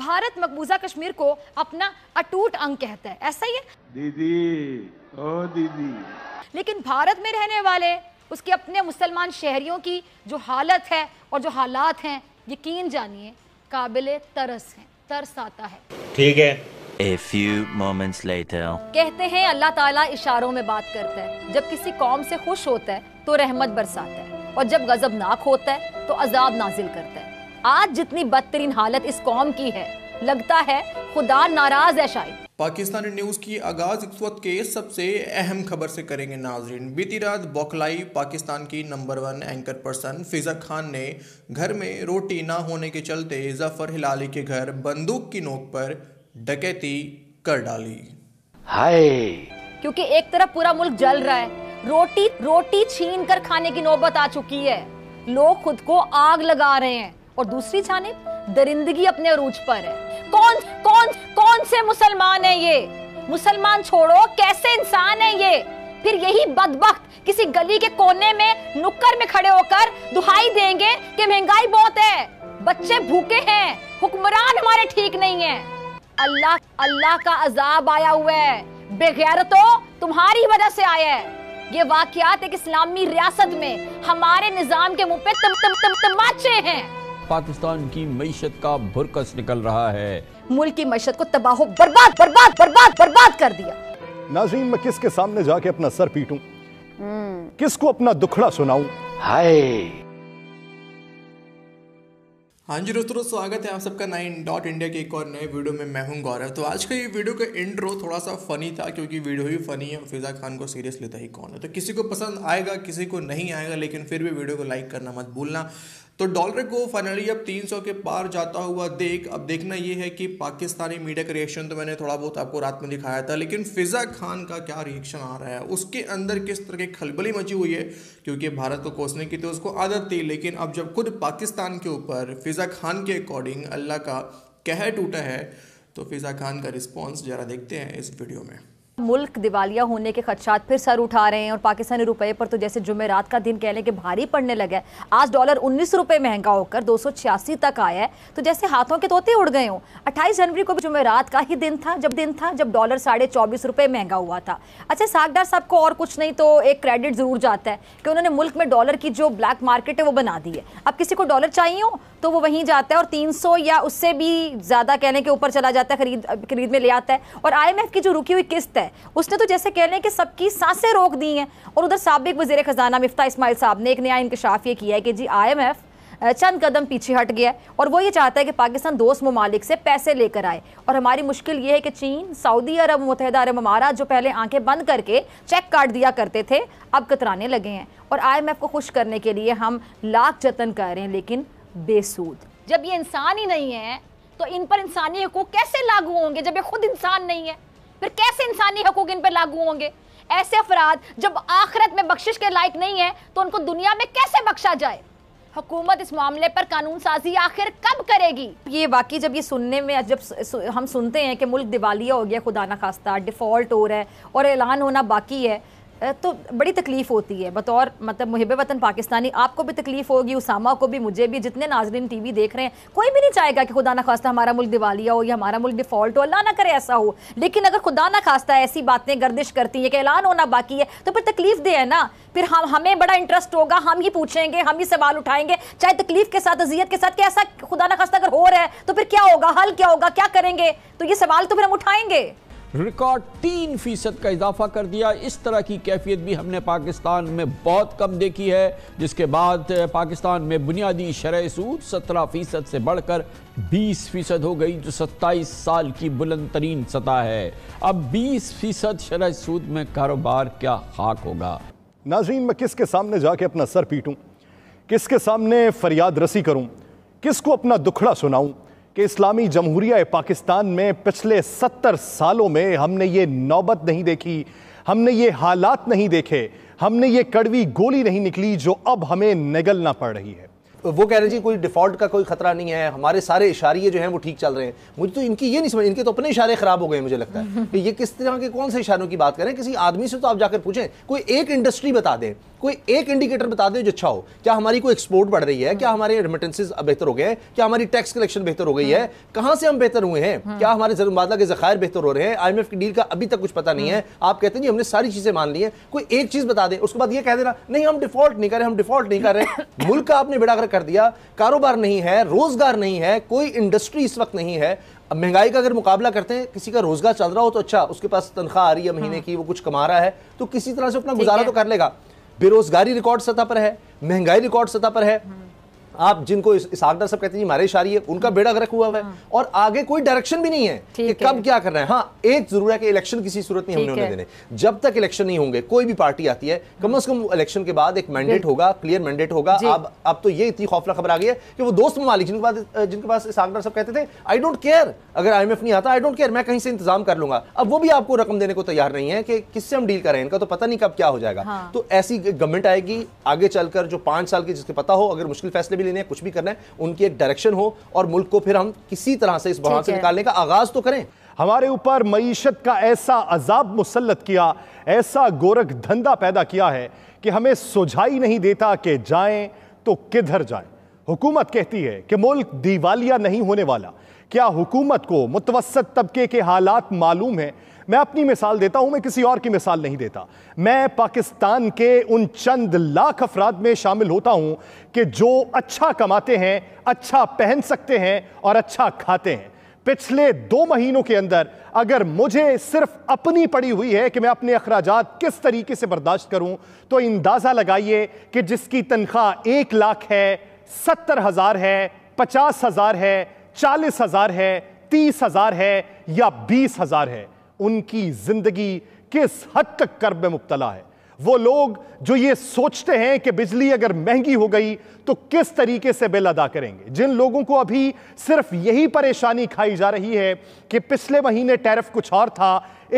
भारत मकबूजा कश्मीर को अपना अटूट अंग कहता है ऐसा ही है दीदी ओ दीदी लेकिन भारत में रहने वाले उसके अपने मुसलमान शहरियों की जो हालत है और जो हालात हैं यकीन जानिए काबिल तरस है तरस आता है ठीक है A few moments later. कहते हैं अल्लाह ताला इशारों में बात करता है जब किसी कौम से खुश होता है तो रहमत बरसाता है और जब गजबनाक होता है तो अजाब नाजिल करता है आज जितनी बदतरीन हालत इस कौम की है लगता है खुदा नाराज है शायद पाकिस्तानी न्यूज़ की आगाज़ इस वक्त के सबसे अहम खबर से करेंगे नाजरीन बीती रात बौखलाई पाकिस्तान की number one anchor person Fiza Khan ने घर में रोटी ना होने के चलते जफर हिलाली के घर बंदूक की नोक पर डकैती कर डाली हाय क्योंकि एक तरफ पूरा मुल्क जल रहा है रोटी रोटी छीन कर खाने की नौबत आ चुकी है लोग खुद को आग लगा रहे हैं और दूसरी जानब दरिंदगी अपने अरूज पर है कौन कौन कौन से मुसलमान है ये मुसलमान छोड़ो कैसे इंसान है ये फिर यही बदबख्त किसी गली के कोने में नुक्कर में खड़े होकर दुहाई देंगे कि महंगाई बहुत है बच्चे भूखे हैं हुक्मरान हमारे ठीक नहीं है अल्लाह अल्लाह का अजाब आया हुआ है बेगैर तो तुम्हारी वजह से आया है ये वाकयात एक इस्लामी रियासत में हमारे निजाम के मुंह पे तम तम तम तमाचे हैं पाकिस्तान की मीशत का भुरकस निकल रहा है मुल्क की मीशत को तबाह बर्बाद बर्बाद बर्बाद बर्बाद कर दिया नाजीन मैं किसके सामने जाके अपना सर पीटूं हम्म। किसको अपना दुखड़ा सुनाऊ हाय हाँ जी दोस्तों स्वागत है आप सबका नाइन डॉट इंडिया के एक और नए वीडियो में मैं हूं गौरव तो आज का ये वीडियो का इंट्रो थोड़ा सा फनी था क्योंकि वीडियो ही फनी है फिजा खान को सीरियस लेता ही कौन है तो किसी को पसंद आएगा किसी को नहीं आएगा लेकिन फिर भी वीडियो को लाइक करना मत भूलना तो डॉलर को फाइनली अब 300 के पार जाता हुआ देख अब देखना ये है कि पाकिस्तानी मीडिया का रिएक्शन तो मैंने थोड़ा बहुत आपको रात में दिखाया था लेकिन फिज़ा खान का क्या रिएक्शन आ रहा है उसके अंदर किस तरह की खलबली मची हुई है क्योंकि भारत को कोसने की तो उसको आदत थी लेकिन अब जब खुद पाकिस्तान के ऊपर फिज़ा खान के अकॉर्डिंग अल्लाह का कह टूटा है तो फिज़ा खान का रिस्पॉन्स ज़रा देखते हैं इस वीडियो में मुल्क दिवालिया होने के खदशात फिर सर उठा रहे हैं और पाकिस्तानी रुपए पर तो जैसे जुमेरात का दिन कहने के भारी पड़ने लगा है आज डॉलर उन्नीस रुपये महंगा होकर दो तक आया है तो जैसे हाथों के तोते उड़ गए हों अट्ठाईस जनवरी को भी जुमेरात का ही दिन था जब दिन था जब डॉलर साढ़े चौबीस रुपये महंगा हुआ था अच्छा सागदार साहब को और कुछ नहीं तो एक क्रेडिट ज़रूर जाता है कि उन्होंने मुल्क में डॉलर की जो ब्लैक मार्केट है वो बना दी है अब किसी को डॉलर चाहिए हो तो वो वहीं जाता है और सौ या उससे भी ज़्यादा कहने के ऊपर चला जाता है खरीद खरीद में ले आता है और एफ की जो रुकी हुई किस्त है है उसने तो जैसे कह लें कि सबकी सांसें रोक दी हैं और उधर सबक वजीर खजाना मिफ्ता इसमाइल साहब ने एक नया इंकशाफ ये किया है कि जी आई एम एफ़ चंद कदम पीछे हट गया है और वो ये चाहता है कि पाकिस्तान दोस्त ममालिक से पैसे लेकर आए और हमारी मुश्किल ये है कि चीन सऊदी अरब मुतहद अरब अमारा जो पहले आंखें बंद करके चेक काट दिया करते थे अब कतराने लगे हैं और आईएमएफ को खुश करने के लिए हम लाख जतन कर रहे हैं लेकिन बेसूद जब ये इंसान ही नहीं है तो इन पर इंसानी हकूक कैसे लागू होंगे जब ये खुद इंसान नहीं है फिर कैसे इंसानी हकूक इन पर लागू होंगे ऐसे अफराद जब आखिरत में बख्शिश के लायक नहीं है तो उनको दुनिया में कैसे बख्शा जाए हुकूमत इस मामले पर कानून साजी आखिर कब करेगी ये वाकई जब ये सुनने में जब हम सुनते हैं कि मुल्क दिवालिया हो गया खुदा ना खास्ता डिफ़ॉल्ट हो रहा है और ऐलान होना बाकी है तो बड़ी तकलीफ़ होती है बतौर मतलब मुहब वतन पाकिस्तानी आपको भी तकलीफ़ होगी उसामा को भी मुझे भी जितने नाजरीन टी वी देख रहे हैं कोई भी नहीं चाहेगा कि खुदा ना खास्ता हमारा मुल्क दिवालिया हो या हमारा मुल्क डिफ़ॉल्ट हो अल्लाह ना करे ऐसा हो लेकिन अगर खुदा ना खास्ता ऐसी बातें गर्दिश करती हैं कि ऐलान होना बाकी है तो फिर तकलीफ़ दे है ना फिर हम हमें बड़ा इंटरेस्ट होगा हम ही पूछेंगे हम ही सवाल उठाएंगे चाहे तकलीफ़ के साथ अजियत के साथ ऐसा खुदा ना खास्ता अगर हो रहा है तो फिर क्या होगा हल क्या होगा क्या करेंगे तो ये सवाल तो फिर हम उठाएंगे रिकॉर्ड तीन फीसद का इजाफा कर दिया इस तरह की कैफियत भी हमने पाकिस्तान में बहुत कम देखी है जिसके बाद पाकिस्तान में बुनियादी शरह सूद सत्रह फीसद से बढ़कर बीस फीसद हो गई जो सत्ताईस साल की बुलंद तरीन सतह है अब बीस फीसद शरह सूद में कारोबार क्या खाक होगा नाजीन मैं किसके सामने जाके अपना सर पीटूँ किसके सामने फरियाद रसी करूँ किसको अपना दुखड़ा सुनाऊँ कि इस्लामी जमहूरिया पाकिस्तान में पिछले सत्तर सालों में हमने ये नौबत नहीं देखी हमने ये हालात नहीं देखे हमने ये कड़वी गोली नहीं निकली जो अब हमें निगलना पड़ रही है वो कह रहे जी कोई डिफॉल्ट का कोई खतरा नहीं है हमारे सारे इशारे जो हैं वो ठीक चल रहे हैं मुझे तो इनकी ये नहीं समझ इनके तो अपने इशारे खराब हो गए मुझे लगता है कि ये किस तरह के कौन से इशारों की बात करें किसी आदमी से तो आप जाकर पूछें कोई एक इंडस्ट्री बता दें कोई एक इंडिकेटर बता दो जो अच्छा हो क्या हमारी कोई एक्सपोर्ट बढ़ रही है क्या हम्म। हमारे एडमिटेंसेज बेहतर हो गए हैं क्या हमारी टैक्स कलेक्शन बेहतर हो गई है हम्म। कहां से हम बेहतर हुए हैं हम्म। क्या हमारे जरूरबादा के जखायर बेहतर हो रहे हैं आईएमएफ की डील का अभी तक कुछ पता नहीं है आप कहते हैं हमने सारी चीजें मान ली है कोई एक चीज बता दें उसके बाद ये कह देना नहीं हम डिफॉल्ट नहीं कर रहे हम डिफॉल्ट नहीं कर रहे मुल्क का आपने बेड़ा कर दिया कारोबार नहीं है रोजगार नहीं है कोई इंडस्ट्री इस वक्त नहीं है अब महंगाई का अगर मुकाबला करते हैं किसी का रोजगार चल रहा हो तो अच्छा उसके पास तनख्वाह आ रही है महीने की वो कुछ कमा रहा है तो किसी तरह से अपना गुजारा तो कर लेगा बेरोजगारी रिकॉर्ड सतह पर है महंगाई रिकॉर्ड सतह पर है आप जिनको इसाक डर सब कहते हैं हमारे शारी है उनका बेड़ा गर्क हुआ है हाँ। और आगे कोई डायरेक्शन भी नहीं है कि कब क्या करना है हाँ एक जरूर है कि इलेक्शन किसी सूरत नहीं होने देने जब तक इलेक्शन नहीं होंगे कोई भी पार्टी आती है कम अज कम इलेक्शन के बाद एक मैंडेट होगा क्लियर मैंडेट होगा अब अब तो ये इतनी खौफला खबर आ गई है कि वो दोस्त ममालिक जिनके पास जिनके पास इसाक डर कहते थे आई डोंट केयर अगर आई नहीं आता आई डोंट केयर मैं कहीं से इंतजाम कर लूंगा अब वो भी आपको रकम देने को तैयार नहीं है कि किससे हम डील करें इनका तो पता नहीं कब क्या हो जाएगा हाँ। तो ऐसी गवर्नमेंट आएगी आगे चलकर जो पांच साल की जिसके पता हो अगर मुश्किल फैसले भी लेने हैं कुछ भी करना है उनकी एक डायरेक्शन हो और मुल्क को फिर हम किसी तरह से इस बहाव से निकालने का आगाज तो करें हमारे ऊपर मीशत का ऐसा अजाब मुसलत किया ऐसा गोरख धंधा पैदा किया है कि हमें सुझाई नहीं देता कि जाएं तो किधर जाएं हुकूमत कहती है कि मुल्क दिवालिया नहीं होने वाला क्या हुकूमत को मुतवसत तबके के हालात मालूम हैं मैं अपनी मिसाल देता हूं मैं किसी और की मिसाल नहीं देता मैं पाकिस्तान के उन चंद लाख अफराद में शामिल होता हूं कि जो अच्छा कमाते हैं अच्छा पहन सकते हैं और अच्छा खाते हैं पिछले दो महीनों के अंदर अगर मुझे सिर्फ अपनी पड़ी हुई है कि मैं अपने अखराज किस तरीके से बर्दाश्त करूं तो अंदाज़ा लगाइए कि जिसकी तनख्वाह एक लाख है सत्तर हज़ार है पचास हज़ार है चालीस हजार है तीस हजार है या बीस हजार है उनकी जिंदगी किस हद तक कर्ब में मुबतला है वो लोग जो ये सोचते हैं कि बिजली अगर महंगी हो गई तो किस तरीके से बिल अदा करेंगे जिन लोगों को अभी सिर्फ यही परेशानी खाई जा रही है कि पिछले महीने टैरिफ कुछ और था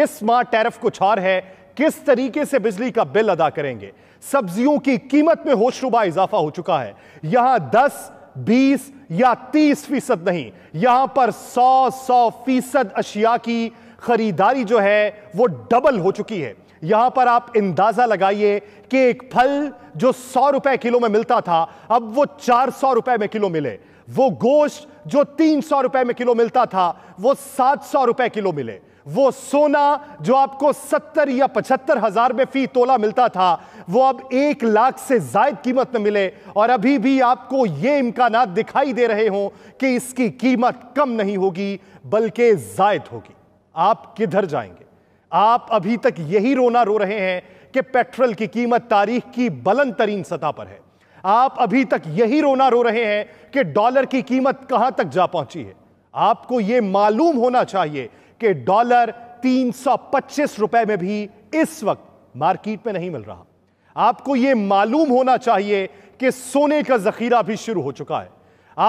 इस माह टैरिफ कुछ और है किस तरीके से बिजली का बिल अदा करेंगे सब्जियों की कीमत में होशरुबा इजाफा हो चुका है यहां दस बीस या तीस फीसद नहीं यहां पर सौ सौ फीसद अशिया की खरीदारी जो है वो डबल हो चुकी है यहां पर आप अंदाजा लगाइए कि एक फल जो सौ रुपए किलो में मिलता था अब वो चार सौ रुपए में किलो मिले वो गोश्त जो तीन सौ रुपए में किलो मिलता था वो सात सौ रुपए किलो मिले वो सोना जो आपको सत्तर या पचहत्तर हजार में फी तोला मिलता था वो अब एक लाख से जायद कीमत में मिले और अभी भी आपको ये इम्कान दिखाई दे रहे हों कि इसकी कीमत कम नहीं होगी बल्कि जायद होगी आप किधर जाएंगे आप अभी तक यही रोना रो रहे हैं कि पेट्रोल की कीमत तारीख की बलंद तरीन सतह पर है आप अभी तक यही रोना रो रहे हैं कि डॉलर की कीमत कहां तक जा पहुंची है आपको यह मालूम होना चाहिए कि डॉलर 325 रुपए में भी इस वक्त मार्केट में नहीं मिल रहा आपको यह मालूम होना चाहिए कि सोने का जखीरा भी शुरू हो चुका है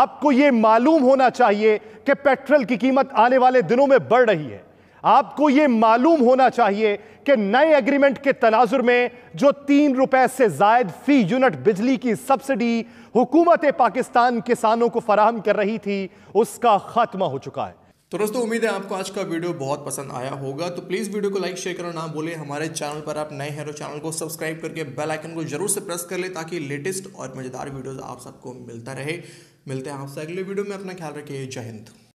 आपको यह मालूम होना चाहिए कि पेट्रोल की कीमत आने वाले दिनों में बढ़ रही है आपको यह मालूम होना चाहिए कि नए एग्रीमेंट के तनाजुर में जो तीन रुपए से जायद फी यूनिट बिजली की सब्सिडी हुकूमत पाकिस्तान किसानों को फराहम कर रही थी उसका खात्मा हो चुका है तो दोस्तों उम्मीद है आपको आज का वीडियो बहुत पसंद आया होगा तो प्लीज़ वीडियो को लाइक शेयर करना ना बोले हमारे चैनल पर आप नए हैं तो चैनल को सब्सक्राइब करके बेल आइकन को जरूर से प्रेस कर ले ताकि लेटेस्ट और मज़ेदार वीडियोज़ आप सबको मिलता रहे मिलते हैं आपसे अगले वीडियो में अपना ख्याल रखिए जय हिंद